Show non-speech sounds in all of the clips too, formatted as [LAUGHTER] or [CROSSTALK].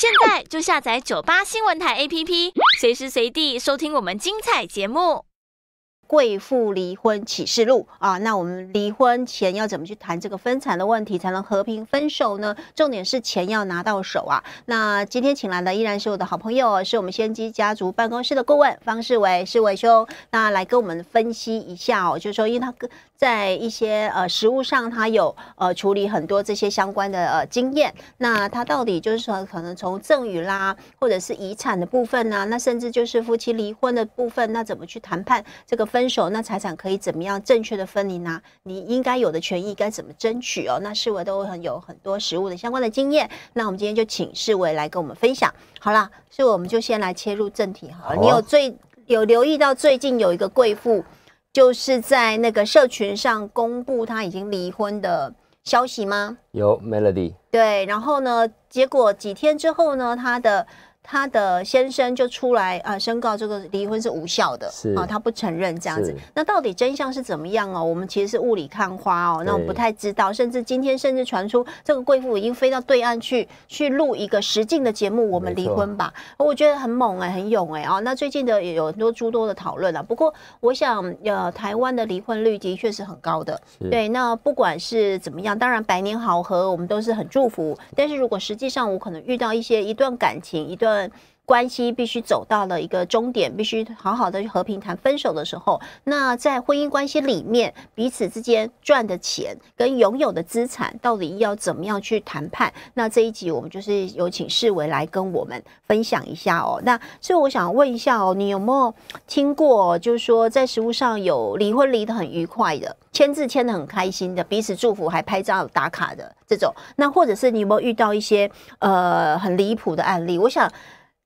现在就下载九八新闻台 APP，随时随地收听我们精彩节目。贵妇离婚启示录啊，那我们离婚前要怎么去谈这个分财的问题，才能和平分手呢？重点是钱要拿到手啊。那今天请来的依然是我的好朋友，是我们先机家族办公室的顾问方世伟世伟兄，那来跟我们分析一下哦，就是说，因为他跟。在一些呃实物上，他有呃处理很多这些相关的呃经验。那他到底就是说，可能从赠与啦，或者是遗产的部分啊，那甚至就是夫妻离婚的部分，那怎么去谈判这个分手？那财产可以怎么样正确的分离呢？你应该有的权益该怎么争取哦？那世维都很有很多实物的相关的经验。那我们今天就请世维来跟我们分享。好了，所以我们就先来切入正题哈。你有最有留意到最近有一个贵妇？就是在那个社群上公布他已经离婚的消息吗？有 Melody 对，然后呢，结果几天之后呢，他的。他的先生就出来啊，宣告这个离婚是无效的是啊，他不承认这样子。那到底真相是怎么样哦？我们其实是雾里看花哦，那我不太知道。甚至今天甚至传出这个贵妇已经飞到对岸去去录一个实境的节目，我们离婚吧。我觉得很猛哎，很勇哎啊！那最近的也有很多诸多的讨论啊。不过我想，呃，台湾的离婚率的确是很高的。对，那不管是怎么样，当然百年好合，我们都是很祝福。但是如果实际上我可能遇到一些一段感情一段。关系必须走到了一个终点，必须好好的去和平谈分手的时候。那在婚姻关系里面，彼此之间赚的钱跟拥有的资产，到底要怎么样去谈判？那这一集我们就是有请世维来跟我们分享一下哦。那所以我想问一下哦，你有没有听过，就是说在食物上有离婚离的很愉快的，签字签的很开心的，彼此祝福还拍照打卡的这种？那或者是你有没有遇到一些呃很离谱的案例？我想。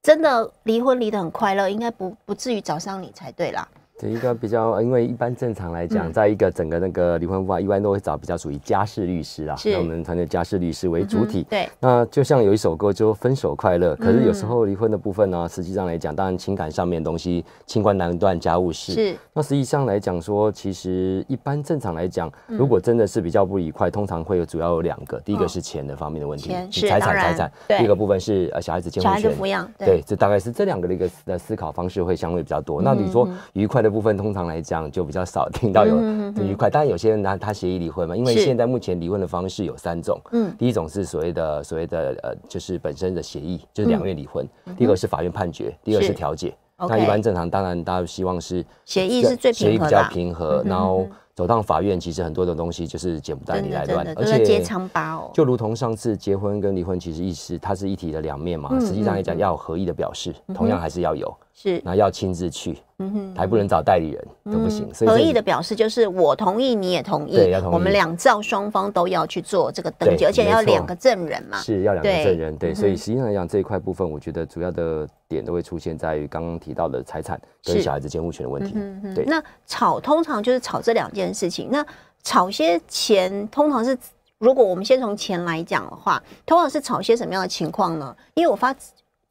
真的离婚离得很快乐，应该不不至于找上你才对啦。对一个比较，因为一般正常来讲，在一个整个那个离婚法，一般都会找比较属于家事律师啊，那我们团队家事律师为主体。对，那就像有一首歌就分手快乐，可是有时候离婚的部分呢，实际上来讲，当然情感上面的东西，清官难断家务事。是，那实际上来讲说，其实一般正常来讲，如果真的是比较不愉快，通常会有主要有两个，第一个是钱的方面的问题，是，财产财产。对，第二个部分是呃小孩子监护、小孩子抚养。对，这大概是这两个的一个思思考方式会相对比较多。那你说愉快的。部分通常来讲就比较少听到有愉快，但有些人拿他协议离婚嘛，因为现在目前离婚的方式有三种，嗯，第一种是所谓的所谓的呃就是本身的协议，就是两院离婚；，第二个是法院判决，第二是调解。那一般正常，当然大家希望是协议是最协议比较平和，然后走到法院，其实很多的东西就是剪不断理还乱，而且结肠就如同上次结婚跟离婚，其实意思它是一体的两面嘛，实际上来讲要有合意的表示，同样还是要有。是，那要亲自去，嗯哼，还不能找代理人都不行。合意的表示就是我同意，你也同意，对，要同意。我们两造双方都要去做这个登记，而且要两个证人嘛，是要两个证人，对。所以实际上来讲，这一块部分，我觉得主要的点都会出现在于刚刚提到的财产跟小孩子监护权的问题。对，那吵通常就是吵这两件事情。那吵些钱，通常是如果我们先从钱来讲的话，通常是吵些什么样的情况呢？因为我发。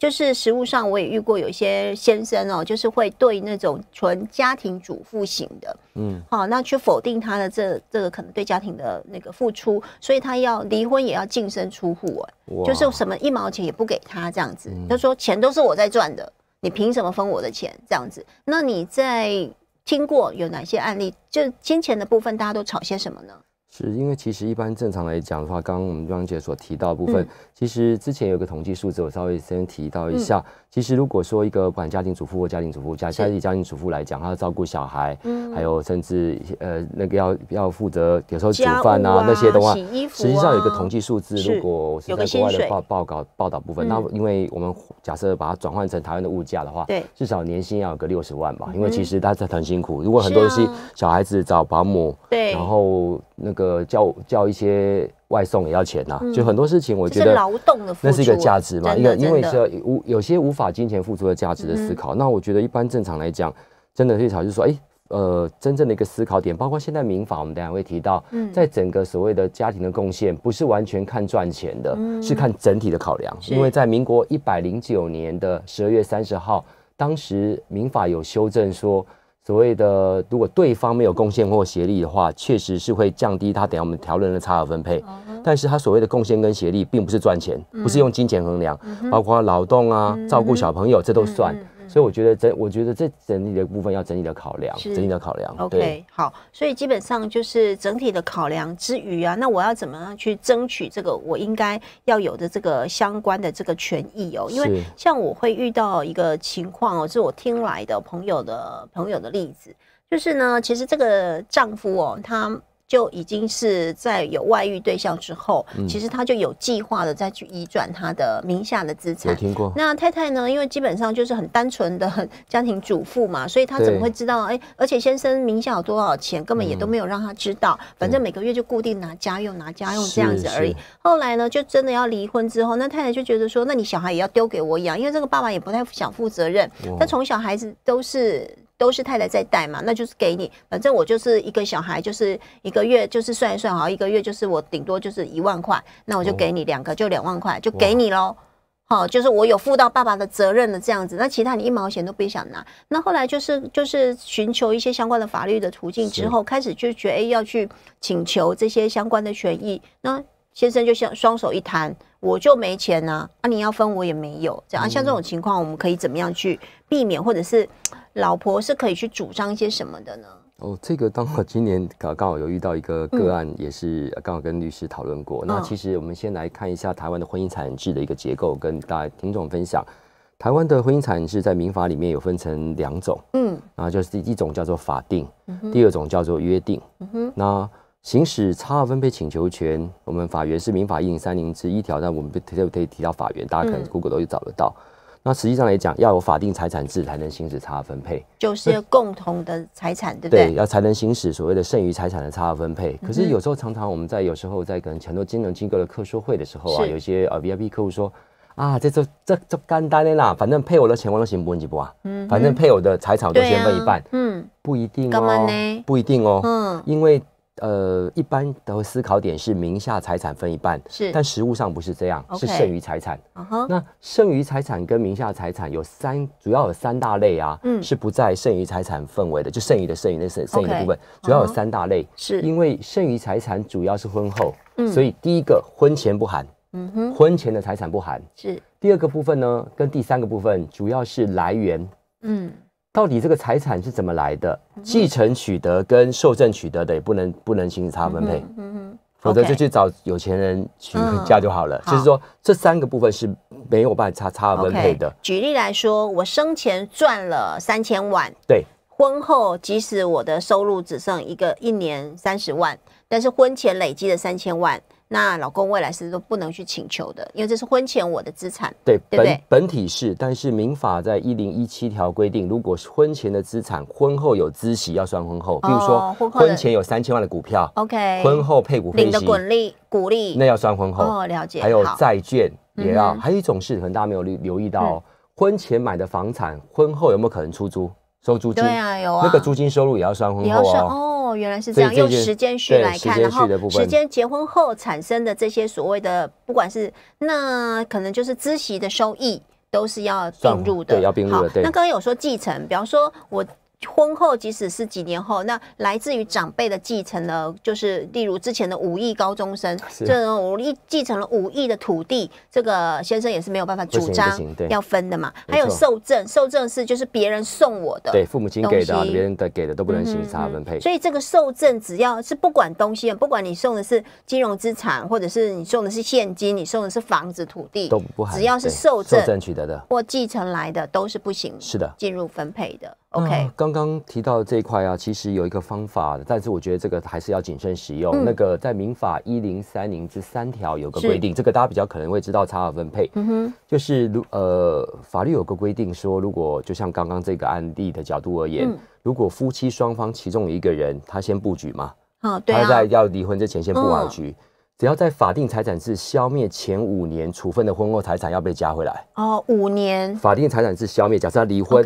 就是实物上，我也遇过有一些先生哦，就是会对那种纯家庭主妇型的，嗯，好，那去否定他的这这个可能对家庭的那个付出，所以他要离婚也要净身出户哦，就是什么一毛钱也不给他这样子。他说钱都是我在赚的，你凭什么分我的钱？这样子。那你在听过有哪些案例？就金钱的部分，大家都吵些什么呢？是因为其实一般正常来讲的话，刚刚我们庄姐所提到部分，其实之前有个统计数字，我稍微先提到一下。其实如果说一个管家庭主妇或家庭主妇家家里家庭主妇来讲，她照顾小孩，嗯，还有甚至呃那个要要负责有时候煮饭啊那些的话，实际上有个统计数字，如果是在国外的报报告报道部分，那因为我们假设把它转换成台湾的物价的话，对，至少年薪要有个六十万吧，因为其实大家很辛苦。如果很多西小孩子找保姆，对，然后。那个叫叫一些外送也要钱呐，就很多事情我觉得劳动的那是一个价值嘛，一个因为是无有些无法金钱付出的价值的思考。那我觉得一般正常来讲，真的最少就是说，哎呃，真正的一个思考点，包括现在民法，我们等下会提到，在整个所谓的家庭的贡献，不是完全看赚钱的，是看整体的考量。因为在民国一百零九年的十二月三十号，当时民法有修正说。所谓的，如果对方没有贡献或协力的话，确实是会降低他等下我们调人的差额分配。但是他所谓的贡献跟协力，并不是赚钱，不是用金钱衡量，包括劳动啊、照顾小朋友，这都算。所以我觉得整，我觉得这整体的部分要整体的考量，整体的考量。OK，好，所以基本上就是整体的考量之余啊，那我要怎么样去争取这个我应该要有的这个相关的这个权益哦？因为像我会遇到一个情况哦，这是我听来的朋友的朋友的例子，就是呢，其实这个丈夫哦，他。就已经是在有外遇对象之后，其实他就有计划的再去移转他的名下的资产。听过。那太太呢？因为基本上就是很单纯的很家庭主妇嘛，所以她怎么会知道？哎，而且先生名下有多少钱，根本也都没有让他知道。反正每个月就固定拿家用，拿家用这样子而已。后来呢，就真的要离婚之后，那太太就觉得说，那你小孩也要丢给我养，因为这个爸爸也不太想负责任。他从小孩子都是。都是太太在带嘛，那就是给你，反正我就是一个小孩，就是一个月，就是算一算哈，一个月就是我顶多就是一万块，那我就给你两个，就两万块，就给你喽。好，就是我有负到爸爸的责任的这样子，那其他你一毛钱都不想拿。那后来就是就是寻求一些相关的法律的途径之后，开始就觉得要去请求这些相关的权益。那先生就像双手一摊，我就没钱呐，啊，你要分我也没有，这样啊，像这种情况，我们可以怎么样去避免，或者是老婆是可以去主张一些什么的呢？哦，这个，当我今年刚好有遇到一个个案，也是刚好跟律师讨论过。那其实我们先来看一下台湾的婚姻产制的一个结构，跟大家听众分享。台湾的婚姻产制在民法里面有分成两种，嗯，后就是第一种叫做法定，第二种叫做约定，嗯哼，那。行使差额分配请求权，我们法源是民法一零三零之一条，但我们特别提到法源，大家可能 Google 都会找得到。那实际上来讲，要有法定财产制才能行使差额分配，就是共同的财产，对不对？对，要才能行使所谓的剩余财产的差额分配。可是有时候常常我们在有时候在跟很多金融机构的客说会的时候啊，有些呃 VIP 客户说啊，这这这这干单的啦，反正配偶的钱我都行，不问就不啊，嗯，反正配偶的财产都先分一半，嗯，不一定哦，不一定哦，嗯，因为。呃，一般的思考点是名下财产分一半，是，但实物上不是这样，是剩余财产。那剩余财产跟名下财产有三，主要有三大类啊，嗯，是不在剩余财产范围的，就剩余的剩余的剩剩余的部分，主要有三大类。是因为剩余财产主要是婚后，所以第一个婚前不含，嗯哼，婚前的财产不含。是第二个部分呢，跟第三个部分主要是来源，嗯。到底这个财产是怎么来的？继承取得跟受赠取得的也不能不能进行差分配，嗯嗯，否则就去找有钱人去嫁就好了。就是说这三个部分是没有办法差差分配的。举例来说，我生前赚了三千万，对，婚后即使我的收入只剩一个一年三十万，但是婚前累积的三千万。那老公未来是都不能去请求的，因为这是婚前我的资产。对，本本体是，但是民法在一零一七条规定，如果婚前的资产，婚后有资息要算婚后。比如说婚前有三千万的股票。OK。婚后配股配息。领的滚利股利。那要算婚后。哦，了解。还有债券也要，还有一种是可能大家没有留留意到，婚前买的房产，婚后有没有可能出租收租金？对啊，有啊。那个租金收入也要算婚后啊。原来是这样，用时间序来看，然后时间结婚后产生的这些所谓的，不管是那可能就是孳息的收益，都是要并入的，对，要并入的。那刚刚有说继承，比方说我。婚后，即使是几年后，那来自于长辈的继承呢？就是例如之前的五亿高中生，这五亿继承了五亿的土地，这个先生也是没有办法主张要分的嘛？还有受赠，受赠是就是别人送我的，对父母亲给的、别人的给的都不能行差分配。所以这个受赠，只要是不管东西，不管你送的是金融资产，或者是你送的是现金，你送的是房子、土地，都不只要是受赠、受赠取得的或继承来的，都是不行，是的，进入分配的。OK，刚刚提到这一块啊，其实有一个方法，但是我觉得这个还是要谨慎使用。那个在民法一零三零这三条有个规定，这个大家比较可能会知道差额分配。嗯哼，就是如呃，法律有个规定说，如果就像刚刚这个案例的角度而言，如果夫妻双方其中一个人他先布局嘛，对，他在要离婚之前先布好局，只要在法定财产制消灭前五年处分的婚后财产要被加回来。哦，五年法定财产制消灭，假设他离婚。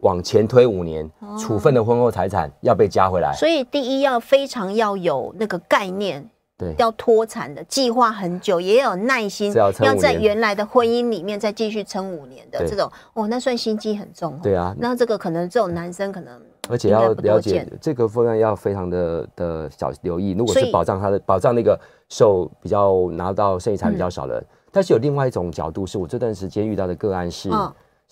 往前推五年，处分的婚后财产要被加回来，所以第一要非常要有那个概念，对，要脱产的计划很久，也有耐心，要在原来的婚姻里面再继续撑五年的这种，哦，那算心机很重，对啊，那这个可能这种男生可能而且要了解这个方案要非常的的小留意，如果是保障他的保障那个受比较拿到剩余财比较少的人，但是有另外一种角度，是我这段时间遇到的个案是。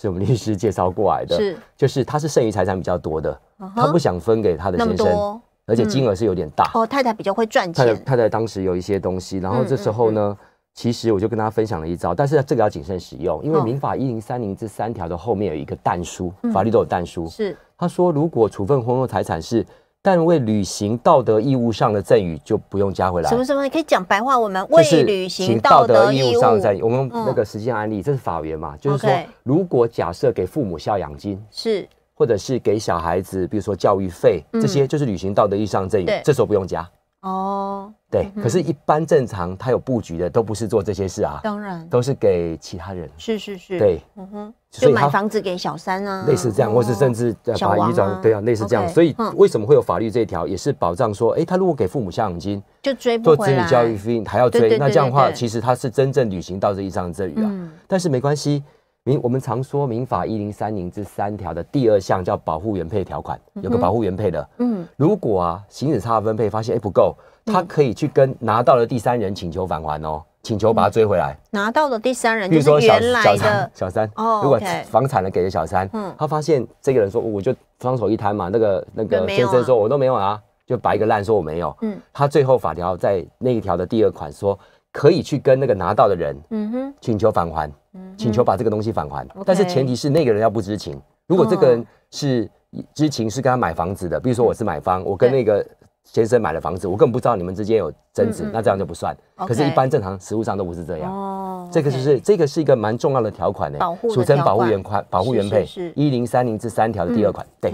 是我们律师介绍过来的，是就是他是剩余财产比较多的，他不想分给他的先生，而且金额是有点大。哦，太太比较会赚钱。太太太太当时有一些东西，然后这时候呢，其实我就跟他分享了一招，但是这个要谨慎使用，因为民法一零三零这三条的后面有一个但书，法律都有但书。是他说如果处分婚后财产是。但为履行道德义务上的赠与就不用加回来。什么什么？你可以讲白话。我们为履行道德义务上的赠与，我们那个实际案例这是法源嘛？就是说，如果假设给父母孝养金，是，或者是给小孩子，比如说教育费，这些就是履行道德义务上的赠与，这时候不用加。哦，对，可是，一般正常他有布局的，都不是做这些事啊，当然，都是给其他人，是是是，对，嗯哼，就买房子给小三啊，类似这样，或是甚至把一张，对啊，类似这样，所以为什么会有法律这一条，也是保障说，哎，他如果给父母下养金，就追不回，做子女教育费还要追，那这样的话，其实他是真正履行到这一张赠与啊，但是没关系。民我们常说民法一零三零这三条的第二项叫保护原配条款，有个保护原配的。嗯，如果啊，行使差分配发现哎不够，他可以去跟拿到的第三人请求返还哦，请求把他追回来。拿到的第三人就是原来的小三。小三哦，如果房产人给了小三，嗯，他发现这个人说我就双手一摊嘛，那个那个先生说我都没有啊，就摆一个烂说我没有。嗯，他最后法条在那一条的第二款说可以去跟那个拿到的人，嗯哼，请求返还。请求把这个东西返还，但是前提是那个人要不知情。如果这个人是知情，是跟他买房子的，比如说我是买方，我跟那个先生买了房子，我根本不知道你们之间有争执，那这样就不算。可是，一般正常实务上都不是这样。哦，这个就是这个是一个蛮重要的条款的，俗称保护原款，保护原配，一零三零这三条的第二款。对，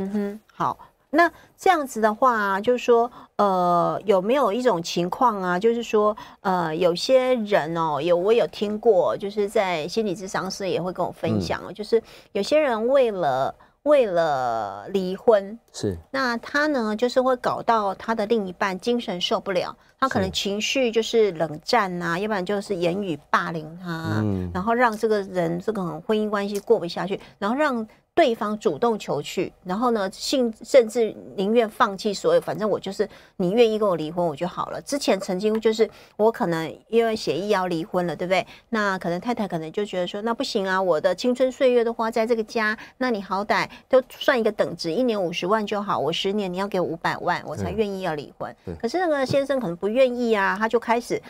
好。那这样子的话，就是说，呃，有没有一种情况啊？就是说，呃，有些人哦，有我有听过，就是在心理智商师也会跟我分享哦，就是有些人为了为了离婚，是那他呢，就是会搞到他的另一半精神受不了，他可能情绪就是冷战啊，要不然就是言语霸凌他，然后让这个人这个婚姻关系过不下去，然后让。对方主动求去，然后呢，甚甚至宁愿放弃所有，反正我就是你愿意跟我离婚，我就好了。之前曾经就是我可能因为协议要离婚了，对不对？那可能太太可能就觉得说，那不行啊，我的青春岁月都花在这个家，那你好歹都算一个等值，一年五十万就好，我十年你要给我五百万，我才愿意要离婚。可是那个先生可能不愿意啊，他就开始，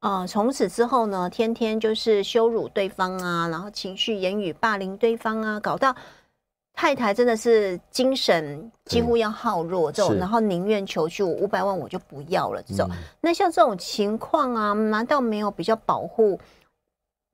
呃，从此之后呢，天天就是羞辱对方啊，然后情绪言语霸凌对方啊，搞到。太太真的是精神几乎要耗弱这种，然后宁愿求去五五百万我就不要了这种。那像这种情况啊，难道没有比较保护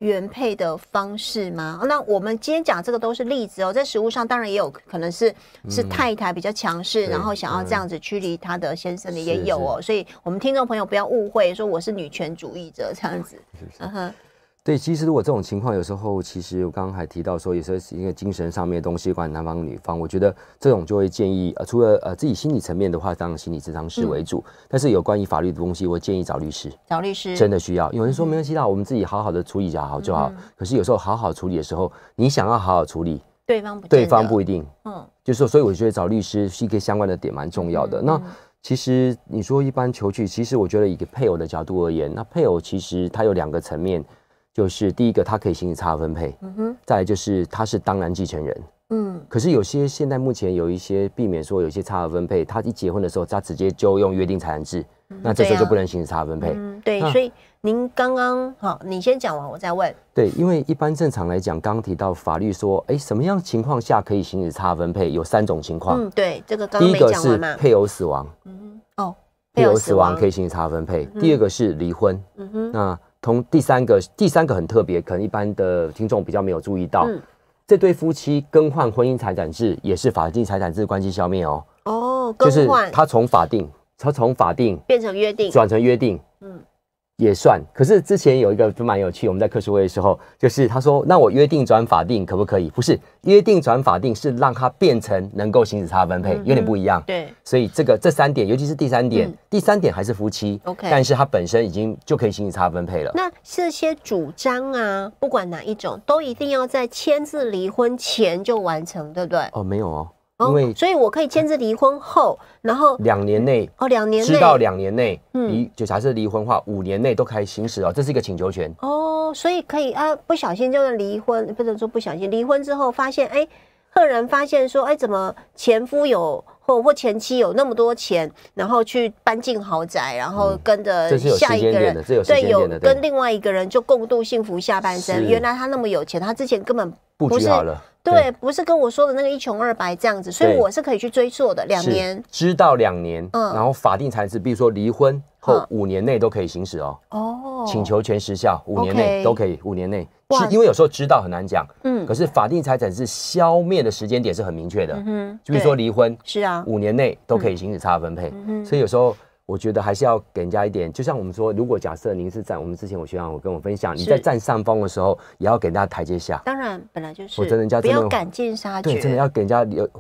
原配的方式吗？那我们今天讲这个都是例子哦，在实物上当然也有可能是是太太比较强势，然后想要这样子驱离他的先生的也有哦。所以我们听众朋友不要误会，说我是女权主义者这样子，嗯哼。对，其实如果这种情况，有时候其实我刚刚还提到说，有时候是因为精神上面的东西，管男方女方，我觉得这种就会建议呃，除了呃自己心理层面的话，当心理咨疗师为主。但是有关于法律的东西，我建议找律师。找律师真的需要。有人说没关系啦，我们自己好好的处理一下好就好。可是有时候好好处理的时候，你想要好好处理对方，对方不一定。嗯，就是说，所以我觉得找律师是一个相关的点蛮重要的。那其实你说一般求取，其实我觉得以配偶的角度而言，那配偶其实他有两个层面。就是第一个，他可以行使差额分配。嗯哼。再来就是，他是当然继承人。嗯。可是有些现在目前有一些避免说有些差额分配，他一结婚的时候，他直接就用约定财产制，那这时候就不能行使差额分配。对，所以您刚刚好，你先讲完，我再问。对，因为一般正常来讲，刚刚提到法律说，哎，什么样情况下可以行使差额分配？有三种情况。嗯，对，这个第一个是配偶死亡。嗯哼，哦，配偶死亡可以行使差额分配。第二个是离婚。嗯哼，那。同第三个，第三个很特别，可能一般的听众比较没有注意到，这对夫妻更换婚姻财产制，也是法定财产制关系消灭哦。哦，更换，他从法定，他从法定变成约定，转成约定，嗯。也算，可是之前有一个蛮有趣，我们在科时会的时候，就是他说，那我约定转法定可不可以？不是约定转法定，是让它变成能够行使差分配，有点不一样。对，所以这个这三点，尤其是第三点，第三点还是夫妻，OK，但是它本身已经就可以行使差分配了。那这些主张啊，不管哪一种，都一定要在签字离婚前就完成，对不对？哦，没有哦。因为，所以我可以签字离婚后，然后两年内哦，两年，直到两年内离就假设离婚话，五年内都可以行使哦，这是一个请求权哦，所以可以啊，不小心就是离婚，不能说不小心离婚之后发现，哎，赫然发现说，哎，怎么前夫有或或前妻有那么多钱，然后去搬进豪宅，然后跟着下一个人，对，有跟另外一个人就共度幸福下半生，原来他那么有钱，他之前根本不需要了。对，不是跟我说的那个一穷二白这样子，所以我是可以去追溯的。两年知道两年，嗯，然后法定财产，比如说离婚后五年内都可以行使哦。哦，请求权时效五年内都可以，五年内是因为有时候知道很难讲，嗯，可是法定财产是消灭的时间点是很明确的，嗯就比如说离婚是啊，五年内都可以行使差分配，嗯，所以有时候。我觉得还是要给人家一点，就像我们说，如果假设您是在我们之前，我学长我跟我分享，你在占上风的时候，也要给大家台阶下。当然，本来就是，我真人家不要赶尽杀绝，对，真的要给人家留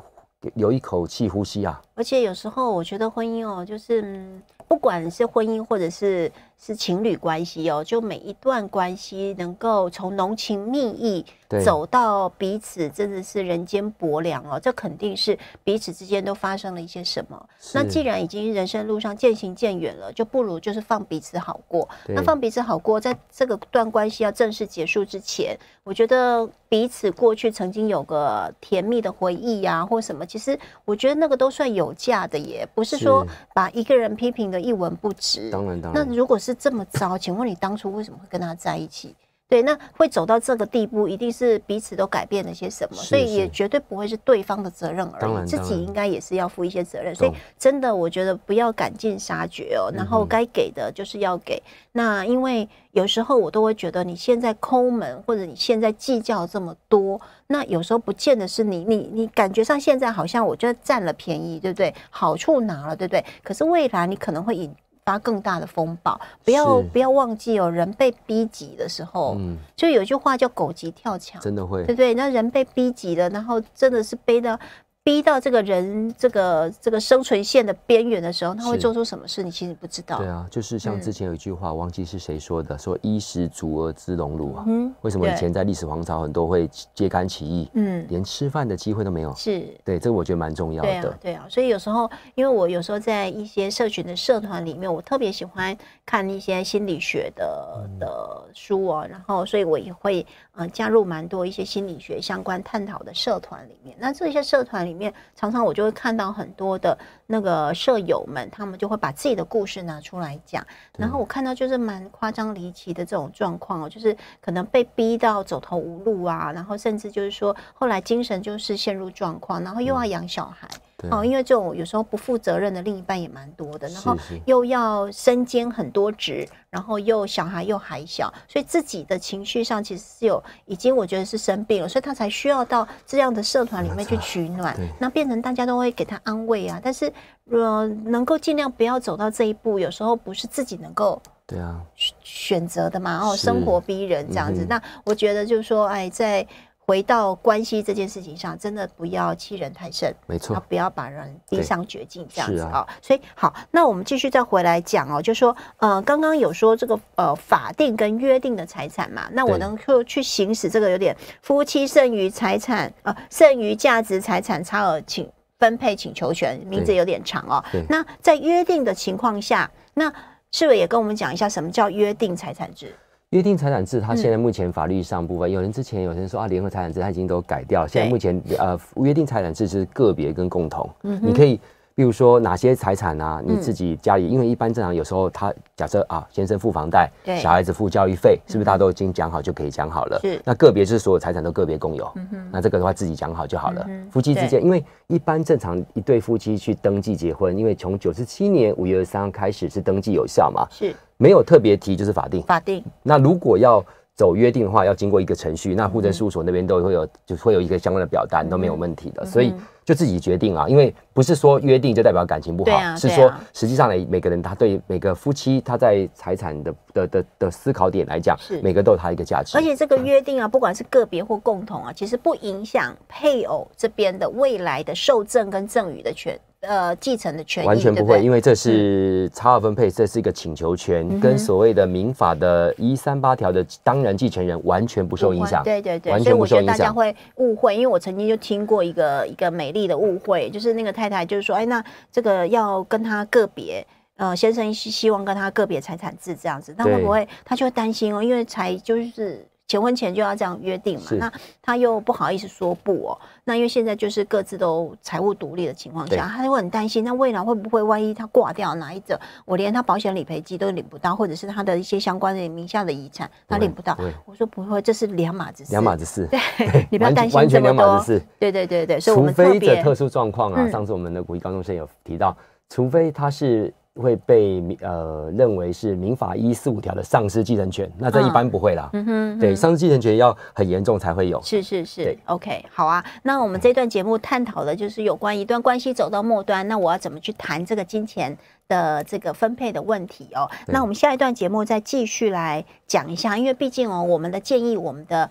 留一口气呼吸啊。而且有时候我觉得婚姻哦，就是嗯。不管是婚姻或者是是情侣关系哦，就每一段关系能够从浓情蜜意走到彼此真的是人间薄凉哦，这肯定是彼此之间都发生了一些什么。那既然已经人生路上渐行渐远了，就不如就是放彼此好过。那放彼此好过，在这个段关系要正式结束之前，我觉得彼此过去曾经有个甜蜜的回忆呀，或什么，其实我觉得那个都算有价的，耶，不是说把一个人批评的。一文不值。当然，当然。那如果是这么糟，请问你当初为什么会跟他在一起？对，那会走到这个地步，一定是彼此都改变了些什么，所以也绝对不会是对方的责任而已，自己应该也是要负一些责任。所以真的，我觉得不要赶尽杀绝哦，然后该给的就是要给。那因为有时候我都会觉得你现在抠门，或者你现在计较这么多，那有时候不见得是你，你，你感觉上现在好像我觉得占了便宜，对不对？好处拿了，对不对？可是未来你可能会引。发更大的风暴，不要不要忘记哦。人被逼急的时候，嗯，就有句话叫“狗急跳墙”，真的会，对不对？那人被逼急了，然后真的是背的。逼到这个人这个这个生存线的边缘的时候，他会做出什么事？你其实不知道。对啊，就是像之前有一句话，忘记是谁说的，说“衣食足而知荣辱”啊。嗯。为什么以前在历史皇朝很多会揭竿起义？嗯，连吃饭的机会都没有。是。对，这个我觉得蛮重要的。对啊，对啊。所以有时候，因为我有时候在一些社群的社团里面，我特别喜欢看一些心理学的的书啊，然后所以我也会呃加入蛮多一些心理学相关探讨的社团里面。那这些社团。里面常常我就会看到很多的那个舍友们，他们就会把自己的故事拿出来讲，然后我看到就是蛮夸张离奇的这种状况哦，就是可能被逼到走投无路啊，然后甚至就是说后来精神就是陷入状况，然后又要养小孩。哦，因为这种有时候不负责任的另一半也蛮多的，然后又要身兼很多职，然后又小孩又还小，所以自己的情绪上其实是有，已经我觉得是生病了，所以他才需要到这样的社团里面去取暖。那变成大家都会给他安慰啊。但是，呃，能够尽量不要走到这一步，有时候不是自己能够对啊选择的嘛。哦，生活逼人这样子。那我觉得就是说，哎，在。回到关系这件事情上，真的不要欺人太甚，没错，不要把人逼上绝境这样子啊。所以好，那我们继续再回来讲哦，就说呃，刚刚有说这个呃法定跟约定的财产嘛，那我能够去行使这个有点夫妻剩余财产呃剩余价值财产差额请分配请求权，名字有点长哦。那在约定的情况下，那是不是也跟我们讲一下什么叫约定财产制？约定财产制，它现在目前法律上部分，有人之前有人说啊，联合财产制它已经都改掉，现在目前呃，约定财产制是个别跟共同，你可以比如说哪些财产啊，你自己家里，因为一般正常有时候他假设啊，先生付房贷，小孩子付教育费，是不是大家都已经讲好就可以讲好了？是，那个别是所有财产都个别共有，那这个的话自己讲好就好了。夫妻之间，因为一般正常一对夫妻去登记结婚，因为从九十七年五月二三开始是登记有效嘛？是。没有特别提就是法定，法定。那如果要走约定的话，要经过一个程序，那户政事务所那边都会有，就会有一个相关的表单，都没有问题的。所以就自己决定啊，因为不是说约定就代表感情不好，是说实际上呢，每个人他对每个夫妻他在财产的。的的的思考点来讲，是每个都有它一个价值。而且这个约定啊，不管是个别或共同啊，其实不影响配偶这边的未来的受赠跟赠与的权，呃，继承的权利完全不会，因为这是差额分配，这是一个请求权，跟所谓的民法的一三八条的当然继承人完全不受影响。对对对，完全不受影响。所以我大家会误会，因为我曾经就听过一个一个美丽的误会，就是那个太太就是说，哎，那这个要跟他个别。呃，先生希希望跟他个别财产制这样子，那会不会？他就担心哦，因为才就是结婚前就要这样约定嘛。那他又不好意思说不哦。那因为现在就是各自都财务独立的情况下，他会很担心。那未来会不会万一他挂掉哪一种，我连他保险理赔金都领不到，或者是他的一些相关的名下的遗产，他领不到？我说不会，这是两码子事。两码子事。对，你不要担心这子事。对对对对，所以除非这特殊状况啊，上次我们的古一高中生有提到，除非他是。会被呃认为是民法一四五条的丧失继承权，那这一般不会啦。嗯哼，对，丧失继承权要很严重才会有。是是是，OK，好啊。那我们这段节目探讨的就是有关一段关系走到末端，那我要怎么去谈这个金钱的这个分配的问题哦？那我们下一段节目再继续来讲一下，因为毕竟哦，我们的建议，我们的。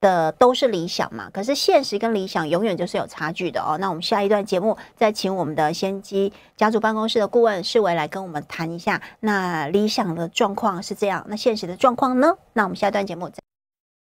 的都是理想嘛，可是现实跟理想永远就是有差距的哦。那我们下一段节目再请我们的先机家族办公室的顾问世维来跟我们谈一下，那理想的状况是这样，那现实的状况呢？那我们下段节目再。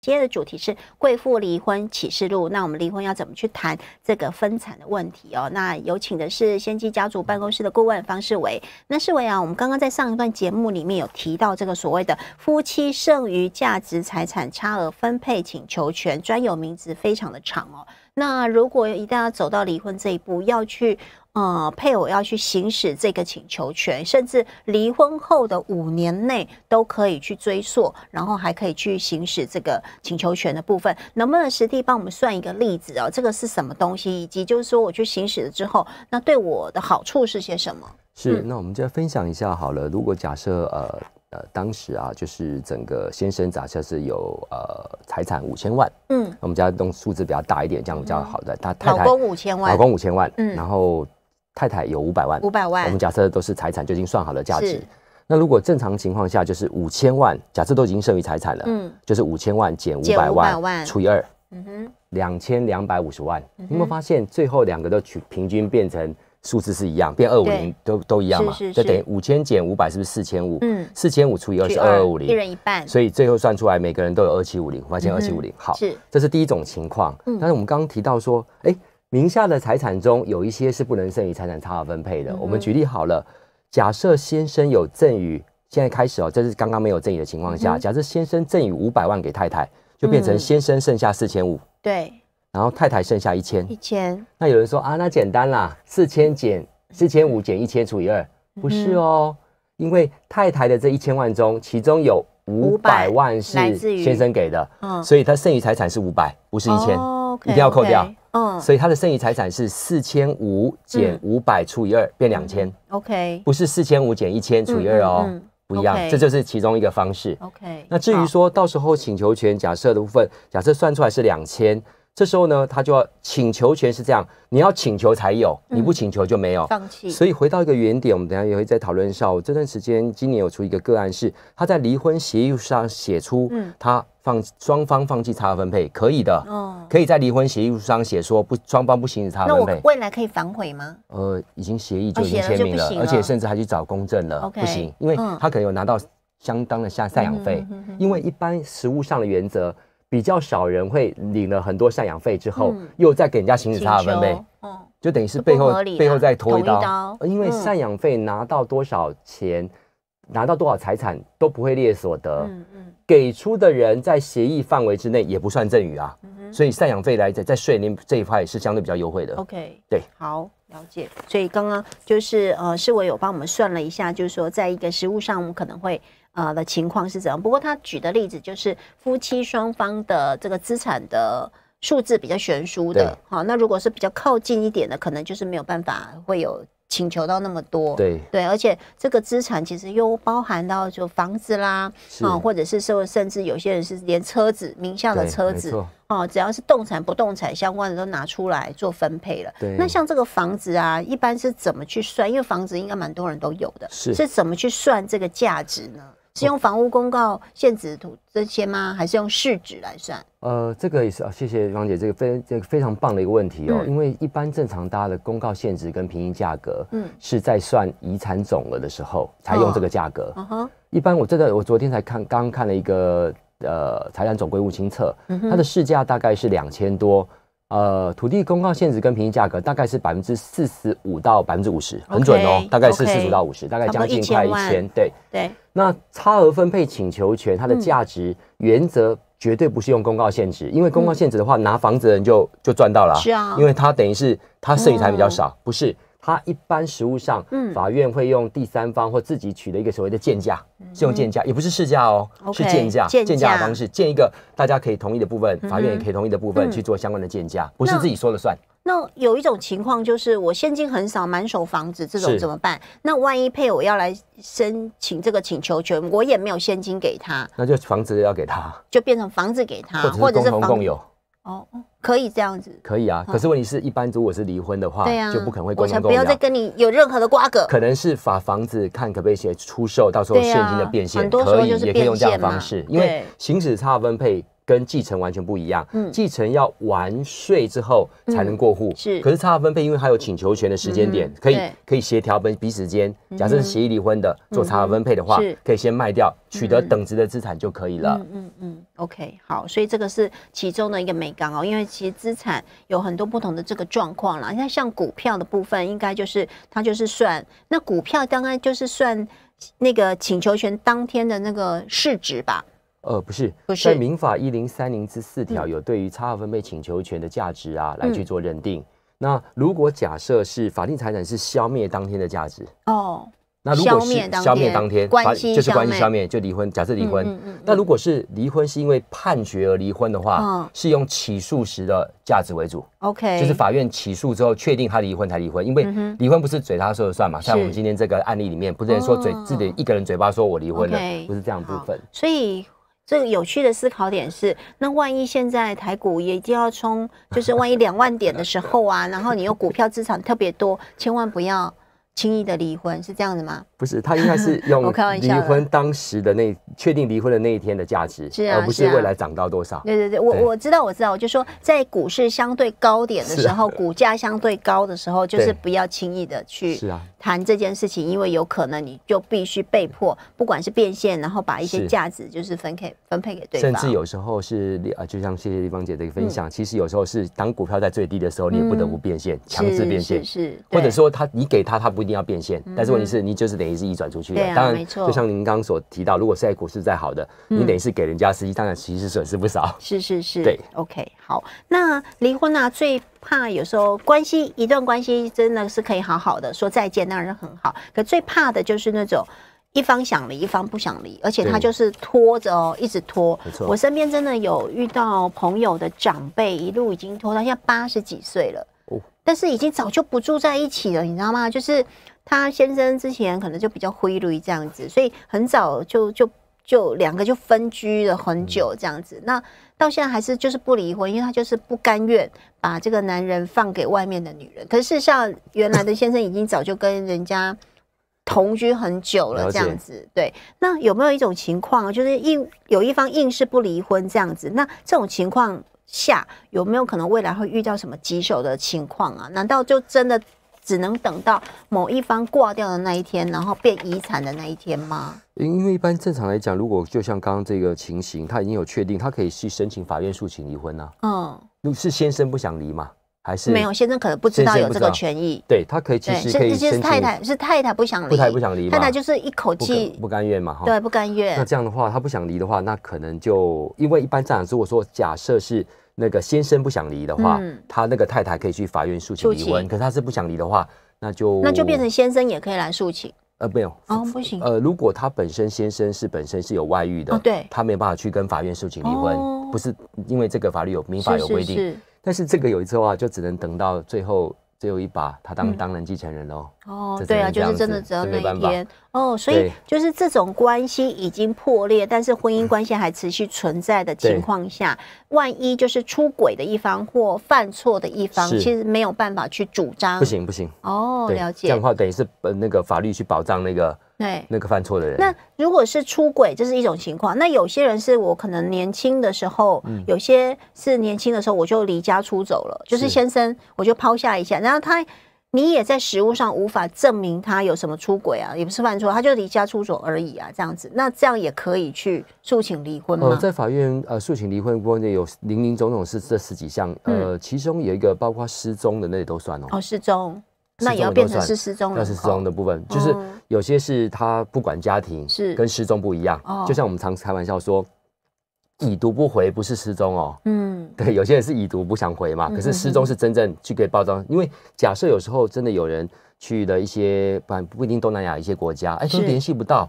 今天的主题是贵妇离婚启示录。那我们离婚要怎么去谈这个分产的问题哦？那有请的是先机家族办公室的顾问方世伟。那世伟啊，我们刚刚在上一段节目里面有提到这个所谓的夫妻剩余价值财产差额分配请求权专有名词非常的长哦。那如果一旦要走到离婚这一步，要去呃配偶要去行使这个请求权，甚至离婚后的五年内都可以去追溯，然后还可以去行使这个请求权的部分，能不能实地帮我们算一个例子哦？这个是什么东西？以及就是说我去行使了之后，那对我的好处是些什么？是，那我们就分享一下好了。如果假设呃。呃，当时啊，就是整个先生假设是有呃财产五千万，嗯，我们家用数字比较大一点，这样比较好的。他太太老公五千万，老公五千万，嗯，然后太太有五百万，五百万，我们假设都是财产，就已经算好了价值。那如果正常情况下，就是五千万，假设都已经剩余财产了，嗯，就是五千万减五百万，除以二，嗯哼，两千两百五十万。有没有发现最后两个都取平均变成？数字是一样，变二五零都都一样嘛，就等于五千减五百，是不是四千五？嗯，四千五除以二，是二二五零，一人一半。所以最后算出来，每个人都有二七五零，发现二七五零。好，是，这是第一种情况。但是我们刚刚提到说，哎，名下的财产中有一些是不能剩余财产差额分配的。我们举例好了，假设先生有赠与，现在开始哦，这是刚刚没有赠与的情况下，假设先生赠与五百万给太太，就变成先生剩下四千五。对。然后太太剩下一千，一千。那有人说啊，那简单啦，四千减四千五减一千除以二，不是哦，因为太太的这一千万中，其中有五百万是先生给的，嗯，所以他剩余财产是五百，不是一千，一定要扣掉，嗯，所以他的剩余财产是四千五减五百除以二，变两千，OK，不是四千五减一千除以二哦，不一样，这就是其中一个方式，OK。那至于说到时候请求权假设的部分，假设算出来是两千。这时候呢，他就要请求权是这样，你要请求才有，你不请求就没有放弃。所以回到一个原点，我们等下也会再讨论一下。我这段时间今年有出一个个案，是他在离婚协议上写出，嗯，他放双方放弃差额分配可以的，哦，可以在离婚协议上写说不，双方不行使差额。那我未来可以反悔吗？呃，已经协议就已经签名了，而且甚至还去找公证了，不行，因为他可能有拿到相当的下赡养费，因为一般实务上的原则。比较少人会领了很多赡养费之后，又再给人家行使他的配，嗯，就等于是背后背后再拖一刀。因为赡养费拿到多少钱，拿到多少财产都不会列所得。嗯嗯，给出的人在协议范围之内也不算赠与啊，所以赡养费来在在税里面这一块是相对比较优惠的。OK，对，好，了解。所以刚刚就是呃，市委有帮我们算了一下，就是说在一个实物上，我们可能会。呃的情况是怎样？不过他举的例子就是夫妻双方的这个资产的数字比较悬殊的，好，那如果是比较靠近一点的，可能就是没有办法会有请求到那么多。对对，而且这个资产其实又包含到就房子啦，啊，或者是说甚至有些人是连车子名下的车子，哦，只要是动产不动产相关的都拿出来做分配了。对，那像这个房子啊，一般是怎么去算？因为房子应该蛮多人都有的，是怎么去算这个价值呢？是用房屋公告限值图这些吗？还是用市值来算？呃，这个也是啊，谢谢庄姐，这个非这个非常棒的一个问题哦。因为一般正常大家的公告限值跟平均价格，嗯，是在算遗产总额的时候才用这个价格。一般我真的我昨天才看，刚刚看了一个呃财产总归物清册，它的市价大概是两千多。呃，土地公告限值跟平均价格大概是百分之四十五到百分之五十，很准哦，大概四十五到五十，大概将近快一千，对对。那差额分配请求权它的价值原则绝对不是用公告限值，因为公告限值的话，拿房子的人就就赚到了，是啊，因为它等于是它剩余才比较少，不是。他一般实物上，法院会用第三方或自己取得一个所谓的建价，是用建价，也不是市价哦，是建价，建价的方式，建一个大家可以同意的部分，法院也可以同意的部分去做相关的建价，不是自己说了算。那有一种情况就是，我现金很少，满手房子这种怎么办？那万一配偶要来申请这个请求权，我也没有现金给他，那就房子要给他，就变成房子给他，或者是共有。哦，可以这样子，可以啊。可是问题是一般如果是离婚的话，对就不可能会共同财产，不要再跟你有任何的瓜葛。可能是把房子看可不可以写出售，到时候现金的变现可以，也可以用这样的方式，因为行使差分配。跟继承完全不一样，嗯，继承要完税之后才能过户，是。可是差额分配，因为它有请求权的时间点，可以可以协调本彼此间，假设是协议离婚的做差额分配的话，可以先卖掉，取得等值的资产就可以了。嗯嗯嗯，OK，好，所以这个是其中的一个美感哦，因为其实资产有很多不同的这个状况啦。那像股票的部分，应该就是它就是算那股票，刚刚就是算那个请求权当天的那个市值吧。呃，不是，在民法一零三零之四条有对于差额分配请求权的价值啊，来去做认定。那如果假设是法定财产是消灭当天的价值哦，那如果是消灭当天，就是关系消灭就离婚。假设离婚，那如果是离婚是因为判决而离婚的话，是用起诉时的价值为主。OK，就是法院起诉之后确定他离婚才离婚，因为离婚不是嘴他说的算嘛。像我们今天这个案例里面，不是说嘴自己一个人嘴巴说我离婚了，不是这样部分。所以。这个有趣的思考点是，那万一现在台股也一定要冲，就是万一两万点的时候啊，然后你又股票资产特别多，千万不要轻易的离婚，是这样子吗？不是，他应该是用 [LAUGHS] 离婚当时的那确定离婚的那一天的价值，而不是未来涨到多少。对对对，我我知道我知道，我就说在股市相对高点的时候，股价相对高的时候，就是不要轻易的去。是啊。谈这件事情，因为有可能你就必须被迫，不管是变现，然后把一些价值就是分配分配给对方，甚至有时候是呃，就像谢谢丽芳姐的一个分享，其实有时候是当股票在最低的时候，你也不得不变现，强制变现，是是。或者说他你给他，他不一定要变现，但是问题是你就是等于是移转出去了，当然，就像您刚所提到，如果现在股市再好的，你等于是给人家，实际上其实损失不少。是是是，对，OK，好，那离婚啊最。怕有时候关系一段关系真的是可以好好的说再见，当然是很好。可最怕的就是那种一方想离，一方不想离，而且他就是拖着哦，一直拖。没错，我身边真的有遇到朋友的长辈，一路已经拖到现在八十几岁了，哦，但是已经早就不住在一起了，你知道吗？就是他先生之前可能就比较灰绿这样子，所以很早就就就两个就分居了很久这样子。那到现在还是就是不离婚，因为他就是不甘愿把这个男人放给外面的女人。可是像原来的先生已经早就跟人家同居很久了，这样子。对，那有没有一种情况，就是一有一方硬是不离婚这样子？那这种情况下有没有可能未来会遇到什么棘手的情况啊？难道就真的？只能等到某一方挂掉的那一天，然后变遗产的那一天吗？因因为一般正常来讲，如果就像刚刚这个情形，他已经有确定，他可以去申请法院诉请离婚呢。嗯，是先生不想离吗？还是没有先生可能不知道有这个权益？对他可以，可以是太太是太太不想离，太太不想离，太太就是一口气不甘愿嘛。对，不甘愿。那这样的话，他不想离的话，那可能就因为一般这样，如果说假设是。那个先生不想离的话，他那个太太可以去法院诉请离婚。可是他是不想离的话，那就那就变成先生也可以来诉请。呃，没有，哦，不行。呃，如果他本身先生是本身是有外遇的，对，他没有办法去跟法院诉请离婚，不是因为这个法律有民法有规定，但是这个有一次的话，就只能等到最后。只有一把，他当当然继承人喽。哦，对啊，就是真的只有那一天哦，所以就是这种关系已经破裂，但是婚姻关系还持续存在的情况下，万一就是出轨的一方或犯错的一方，其实没有办法去主张。不行不行。哦，了解。这样的话，等于是那个法律去保障那个。对，那个犯错的人。那如果是出轨，这是一种情况。那有些人是我可能年轻的时候，有些是年轻的时候我就离家出走了，就是先生我就抛下一下。然后他，你也在实物上无法证明他有什么出轨啊，也不是犯错，他就离家出走而已啊，这样子，那这样也可以去诉请离婚吗？在法院呃诉请离婚，国内有零零总总是这十几项，呃，其中有一个包括失踪的，那里都算哦。哦，失踪。那也要变成是失踪了，那是失踪的部分，就是有些是他不管家庭，是跟失踪不一样。就像我们常开玩笑说，已读不回不是失踪哦。嗯，[LAUGHS] 对，有些人是已读不想回嘛。可是失踪是真正去给以报章，因为假设有时候真的有人去的一些不不一定东南亚一些国家，哎，都联系不到。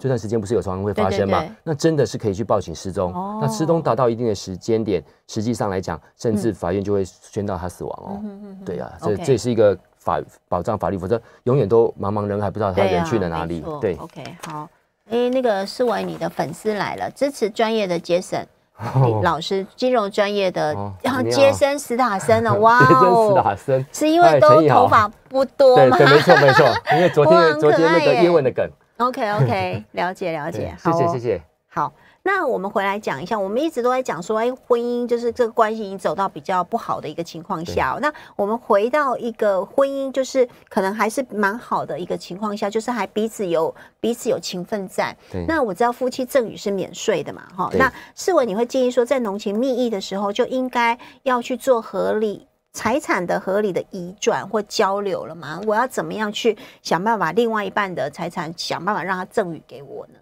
这段时间不是有传闻会发生嘛？那真的是可以去报警失踪。那失踪达到一定的时间点，实际上来讲，甚至法院就会宣告他死亡哦。对啊，这这是一个。法保障法律，否则永远都茫茫人海，不知道他人去了哪里。对，OK，好，哎，那个是为你的粉丝来了，支持专业的杰森 [LAUGHS] 老师，金融专业的，然后杰森史塔森了，[LAUGHS] 哇哦，杰森史塔森是因为都头发不多吗？对，没错没错，因为昨天昨天那个叶问的梗，OK OK，了解了解，谢谢谢谢，好。那我们回来讲一下，我们一直都在讲说，哎，婚姻就是这个关系已经走到比较不好的一个情况下。那我们回到一个婚姻，就是可能还是蛮好的一个情况下，就是还彼此有彼此有情分在。那我知道夫妻赠与是免税的嘛，哈。那世文，你会建议说，在浓情蜜意的时候，就应该要去做合理财产的合理的移转或交流了吗？我要怎么样去想办法，另外一半的财产想办法让他赠与给我呢？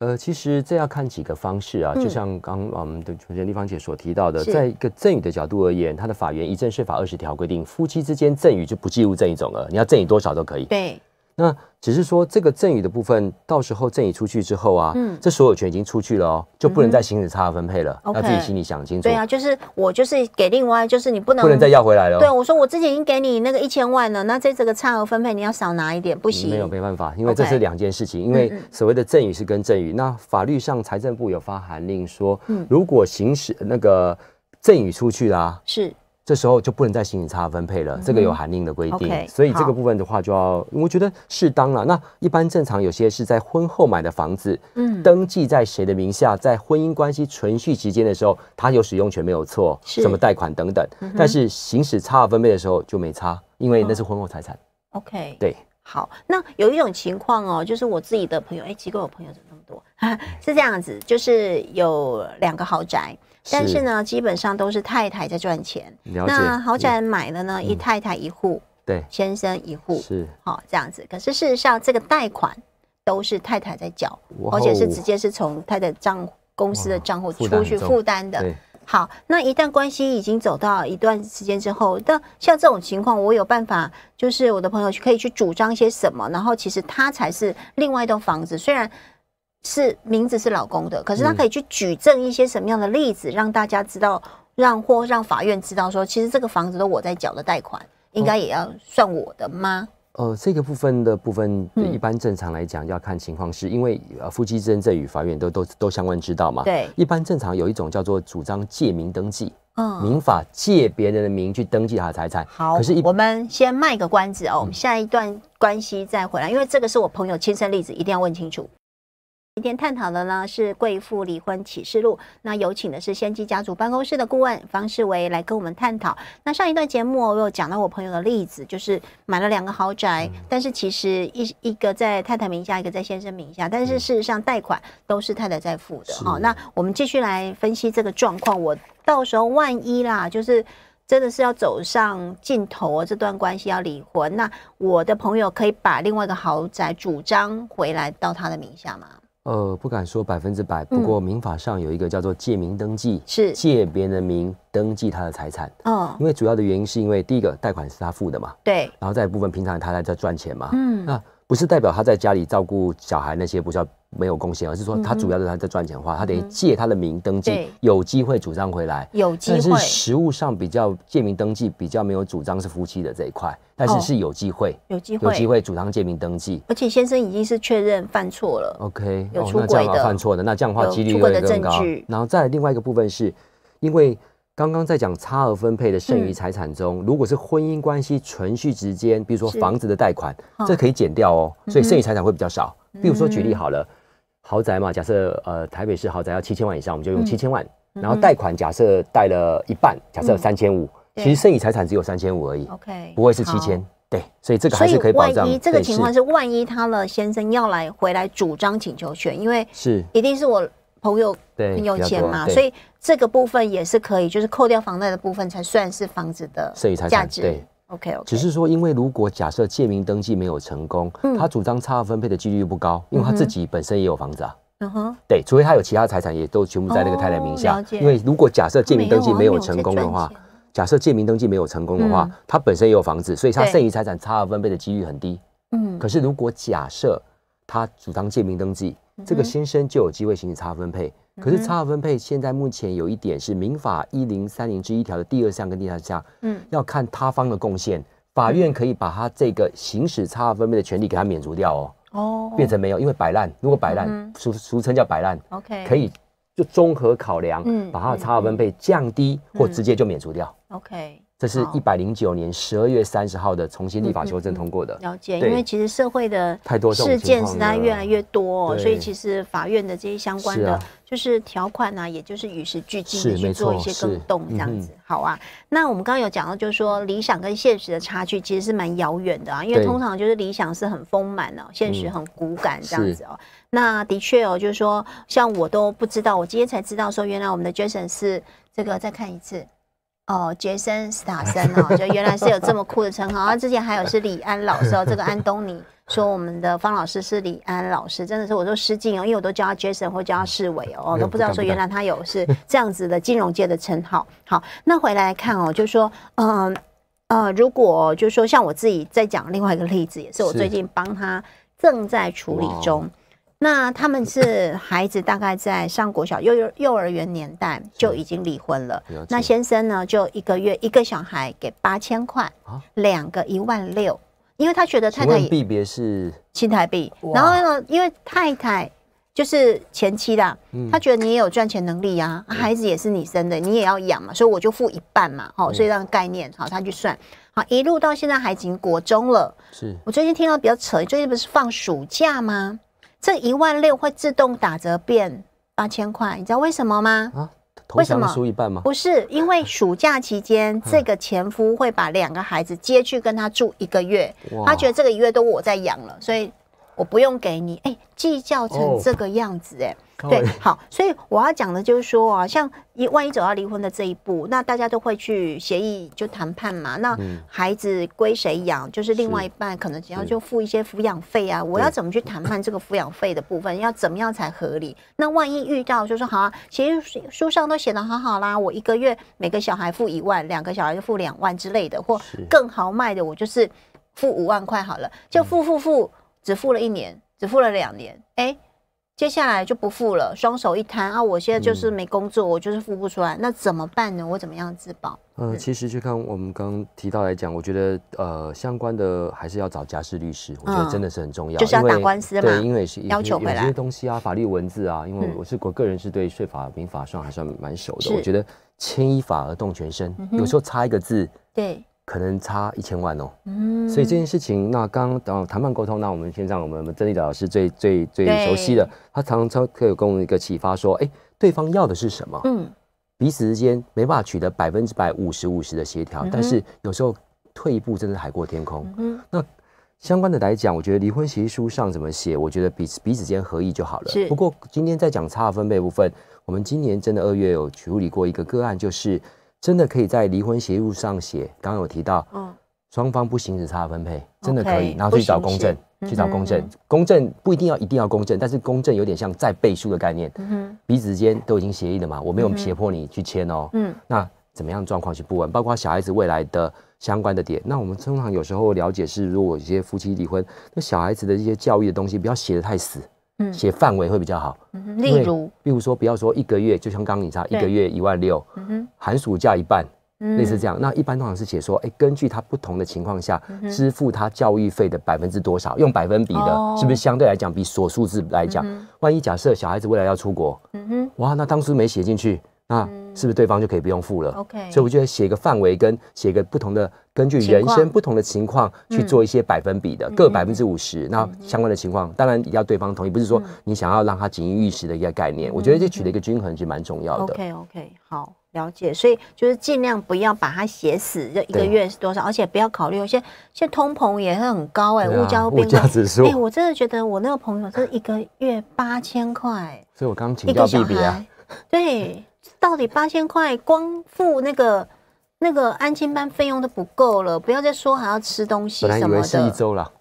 呃，其实这要看几个方式啊，就像刚我们的主持人芳姐所提到的，在一个赠与的角度而言，它的法源《一政税法》二十条规定，夫妻之间赠与就不计入赠与总了，你要赠与多少都可以。对。那只是说，这个赠与的部分，到时候赠与出去之后啊，嗯，这所有权已经出去了哦，就不能再行使差额分配了。O 要自己心里想清楚。对啊，就是我就是给另外，就是你不能不能再要回来了。对，我说我之前已经给你那个一千万了，那在这个差额分配，你要少拿一点，不行。没有没办法，因为这是两件事情。因为所谓的赠与是跟赠与，那法律上财政部有发函令说，如果行使那个赠与出去啦，是。这时候就不能再行使差额分配了，这个有函令的规定，所以这个部分的话就要，我觉得适当了。那一般正常有些是在婚后买的房子，嗯，登记在谁的名下，在婚姻关系存续期间的时候，他有使用权没有错，什么贷款等等，但是行使差额分配的时候就没差，因为那是婚后财产。OK，对，好。那有一种情况哦，就是我自己的朋友，哎，机构有朋友怎么那么多？[LAUGHS] 是这样子，就是有两个豪宅。但是呢，基本上都是太太在赚钱。那豪宅买了呢，一太太一户，对，先生一户，是好这样子。可是事实上，这个贷款都是太太在缴，而且是直接是从太太账公司的账户出去负担的。好，那一旦关系已经走到一段时间之后，那像这种情况，我有办法，就是我的朋友可以去主张一些什么，然后其实他才是另外一栋房子，虽然。是名字是老公的，可是他可以去举证一些什么样的例子，让大家知道，让或让法院知道说，其实这个房子都我在缴的贷款，应该也要算我的吗？呃，这个部分的部分，一般正常来讲要看情况，是因为呃夫妻之间这与法院都都都相关知道嘛？对，一般正常有一种叫做主张借名登记，嗯，民法借别人的名去登记他的财产。好，可是我们先卖个关子哦，我们下一段关系再回来，因为这个是我朋友亲身例子，一定要问清楚。今天探讨的呢是贵妇离婚启示录。那有请的是先机家族办公室的顾问方世维来跟我们探讨。那上一段节目我有讲到我朋友的例子，就是买了两个豪宅，但是其实一一个在太太名下，一个在先生名下，但是事实上贷款都是太太在付的。好，那我们继续来分析这个状况。我到时候万一啦，就是真的是要走上尽头，这段关系要离婚，那我的朋友可以把另外一个豪宅主张回来到他的名下吗？呃，不敢说百分之百，不过民法上有一个叫做借名登记，是借别人名登记他的财产。哦，因为主要的原因是因为第一个贷款是他付的嘛，对，然后再一部分平常他在这赚钱嘛，嗯那。不是代表他在家里照顾小孩那些不是没有贡献，而是说他主要是在赚钱花，他等于借他的名登记，有机会主张回来。有机会，但是实物上比较借名登记比较没有主张是夫妻的这一块，但是是有机会，有机会有机会主张借名登记。而且先生已经是确认犯错了，OK，有出轨的犯错的，那这样的话几率会更高。然后再另外一个部分是因为。刚刚在讲差额分配的剩余财产中，如果是婚姻关系存续之间，比如说房子的贷款，这可以减掉哦，所以剩余财产会比较少。比如说举例好了，豪宅嘛，假设呃台北市豪宅要七千万以上，我们就用七千万，然后贷款假设贷了一半，假设三千五，其实剩余财产只有三千五而已。OK，不会是七千。对，所以这个还是可以保障。万一这个情况是万一他的先生要来回来主张请求权，因为是一定是我。朋友很有钱嘛，所以这个部分也是可以，就是扣掉房贷的部分才算是房子的剩余财产。对，OK。只是说，因为如果假设借名登记没有成功，他主张差额分配的几率不高，因为他自己本身也有房子啊。嗯哼。对，除非他有其他财产，也都全部在那个太太名下。因为如果假设借名登记没有成功的话，假设借名登记没有成功的话，他本身也有房子，所以他剩余财产差额分配的几率很低。嗯。可是如果假设他主张借名登记，这个先生就有机会行使差额分配。可是差额分配现在目前有一点是民法一零三零之一条的第二项跟第三项，嗯，要看他方的贡献，法院可以把他这个行使差额分配的权利给他免除掉哦。哦，变成没有，因为摆烂，如果摆烂，俗俗称叫摆烂，OK，可以就综合考量，把他的差额分配降低或直接就免除掉。OK。这是一百零九年十二月三十号的重新立法修正通过的。了解，因为其实社会的太多事件，实在越来越多，所以其实法院的这些相关的就是条款呢，也就是与时俱进的去做一些更动，这样子。好啊，那我们刚刚有讲到，就是说理想跟现实的差距其实是蛮遥远的啊，因为通常就是理想是很丰满的，现实很骨感这样子哦。那的确哦，就是说像我都不知道，我今天才知道说，原来我们的 Jason 是这个，再看一次。哦，杰森·斯塔森哦，就原来是有这么酷的称号。啊、之前还有是李安老师哦，这个安东尼说我们的方老师是李安老师，真的是我都失敬哦，因为我都叫他杰森或叫他世伟哦，都不知道说原来他有是这样子的金融界的称号。好，那回来看哦，就是说，嗯呃，如果就是说像我自己在讲另外一个例子，也是我最近帮他正在处理中。那他们是孩子，大概在上国小、幼幼幼儿园年代就已经离婚了。那先生呢，就一个月一个小孩给八千块，两个一万六，因为他觉得太太币别是新台币。然后呢，因为太太就是前妻啦，他觉得你也有赚钱能力啊，孩子也是你生的，你也要养嘛，所以我就付一半嘛。好，所以让概念好，他去算。好，一路到现在已经国中了。是我最近听到比较扯，最近不是放暑假吗？这一万六会自动打折变八千块，你知道为什么吗？啊，为什么输一半吗？不是，因为暑假期间这个前夫会把两个孩子接去跟他住一个月，他觉得这个一月都我在养了，所以。我不用给你哎，计较成这个样子哎，对，好，所以我要讲的就是说啊，像一万一走到离婚的这一步，那大家都会去协议就谈判嘛。那孩子归谁养，就是另外一半可能只要就付一些抚养费啊。我要怎么去谈判这个抚养费的部分？要怎么样才合理？那万一遇到就说好啊，协议书上都写的好好啦，我一个月每个小孩付一万，两个小孩就付两万之类的，或更豪迈的，我就是付五万块好了，就付付付。只付了一年，只付了两年，哎，接下来就不付了，双手一摊啊，我现在就是没工作，我就是付不出来，那怎么办呢？我怎么样自保？呃，其实就看我们刚提到来讲，我觉得呃，相关的还是要找家事律师，我觉得真的是很重要，就是要打官司嘛。对，因为是要求回来。有些东西啊，法律文字啊，因为我是我个人是对税法、民法上还算蛮熟的，我觉得牵一发而动全身，有时候差一个字。对。可能差一千万哦，嗯，所以这件事情，那刚刚等谈判沟通，那我们先让我们真理的老师最最最熟悉的，他常常可以我们一个启发，说，哎，对方要的是什么？嗯，彼此之间没办法取得百分之百五十五十的协调，但是有时候退一步，真的海阔天空。嗯，那相关的来讲，我觉得离婚协议书上怎么写，我觉得彼此彼此间合意就好了。不过今天在讲差额分配部分，我们今年真的二月有处理过一个个案，就是。真的可以在离婚协议上写，刚刚有提到，双方不行使差分配，真的可以，然后去找公证，去找公证，公证不一定要一定要公证，但是公证有点像再背书的概念，彼此之间都已经协议了嘛，我没有胁迫你去签哦，嗯，那怎么样状况是不稳，包括小孩子未来的相关的点，那我们通常有时候了解是，如果有些夫妻离婚，那小孩子的一些教育的东西不要写的太死。写范围会比较好，例如，例如说，不要说一个月，就像刚刚你差一个月一万六，寒暑假一半，类似这样。那一般通常是写说，哎，根据他不同的情况下，支付他教育费的百分之多少，用百分比的，是不是相对来讲比所数字来讲，万一假设小孩子未来要出国，嗯哼，哇，那当初没写进去那是不是对方就可以不用付了？OK，所以我觉得写个范围跟写个不同的。根据人生不同的情况去做一些百分比的各百分之五十，那相关的情况，当然也要对方同意，不是说你想要让他锦衣玉食的一个概念。我觉得这取得一个均衡是蛮重要的。OK OK，好了解，所以就是尽量不要把它写死，这一个月是多少，而且不要考虑现现通膨也是很高哎，物价指数。哎，我真的觉得我那个朋友这一个月八千块，所以我刚刚请教 B B 啊，对，到底八千块光付那个。那个安亲班费用都不够了，不要再说还要吃东西什么的。本来以为是一周了，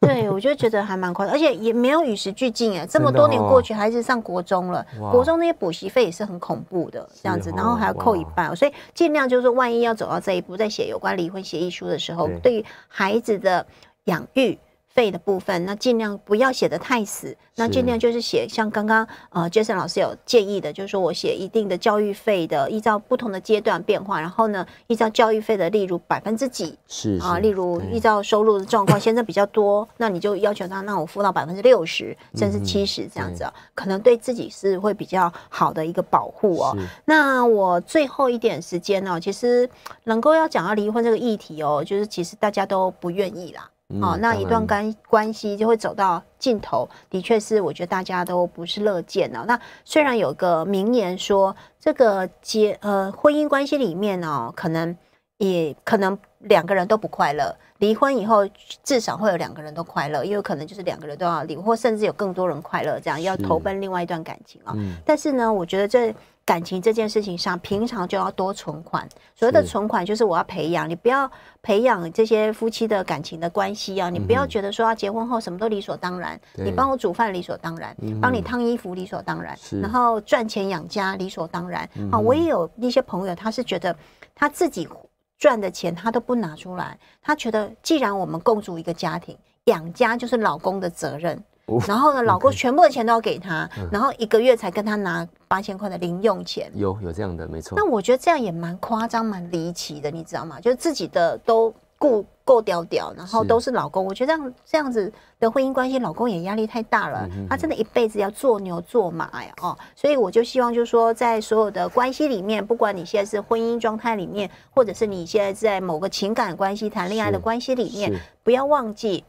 对我就觉得还蛮快的，而且也没有与时俱进啊。这么多年过去，孩子上国中了，国中那些补习费也是很恐怖的，这样子，然后还要扣一半，所以尽量就是万一要走到这一步，在写有关离婚协议书的时候，对孩子的养育。费的部分，那尽量不要写的太死，那尽量就是写像刚刚呃，Jason 老师有建议的，就是说我写一定的教育费的，依照不同的阶段变化，然后呢，依照教育费的，例如百分之几是啊，例如依照收入的状况，现在比较多，那你就要求他那我付到百分之六十甚至七十这样子，可能对自己是会比较好的一个保护哦。那我最后一点时间呢，其实能够要讲到离婚这个议题哦，就是其实大家都不愿意啦。哦，那一段关关系就会走到尽头，的确是我觉得大家都不是乐见的。那虽然有个名言说，这个结呃婚姻关系里面呢，可能也可能两个人都不快乐，离婚以后至少会有两个人都快乐，也有可能就是两个人都要离，或甚至有更多人快乐，这样要投奔另外一段感情啊。但是呢，我觉得这。感情这件事情上，平常就要多存款。所谓的存款，就是我要培养你，不要培养这些夫妻的感情的关系啊！你不要觉得说要结婚后什么都理所当然，你帮我煮饭理所当然，帮你烫衣服理所当然，然后赚钱养家理所当然。啊，我也有一些朋友，他是觉得他自己赚的钱他都不拿出来，他觉得既然我们共筑一个家庭，养家就是老公的责任。然后呢，老公全部的钱都要给他，然后一个月才跟他拿八千块的零用钱。有有这样的，没错。那我觉得这样也蛮夸张，蛮离奇的，你知道吗？就是自己的都够够屌屌，然后都是老公，我觉得这样这样子的婚姻关系，老公也压力太大了。他真的，一辈子要做牛做马呀，哦。所以我就希望，就是说，在所有的关系里面，不管你现在是婚姻状态里面，或者是你现在在某个情感关系、谈恋爱的关系里面，不要忘记。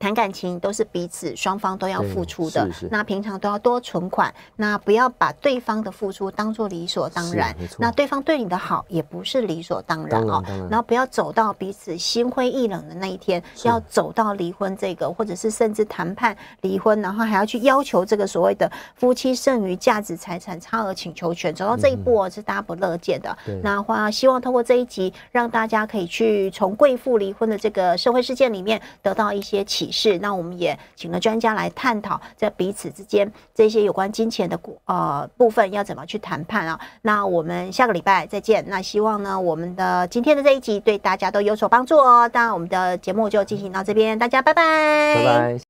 谈感情都是彼此双方都要付出的，那平常都要多存款，那不要把对方的付出当做理所当然，那对方对你的好也不是理所当然哦。然后不要走到彼此心灰意冷的那一天，要走到离婚这个，或者是甚至谈判离婚，然后还要去要求这个所谓的夫妻剩余价值财产差额请求权，走到这一步哦，是大家不乐见的。那话希望通过这一集，让大家可以去从贵妇离婚的这个社会事件里面得到一些启。是，那我们也请了专家来探讨在彼此之间这些有关金钱的股呃部分要怎么去谈判啊？那我们下个礼拜再见。那希望呢我们的今天的这一集对大家都有所帮助哦。那我们的节目就进行到这边，大家拜拜，拜拜。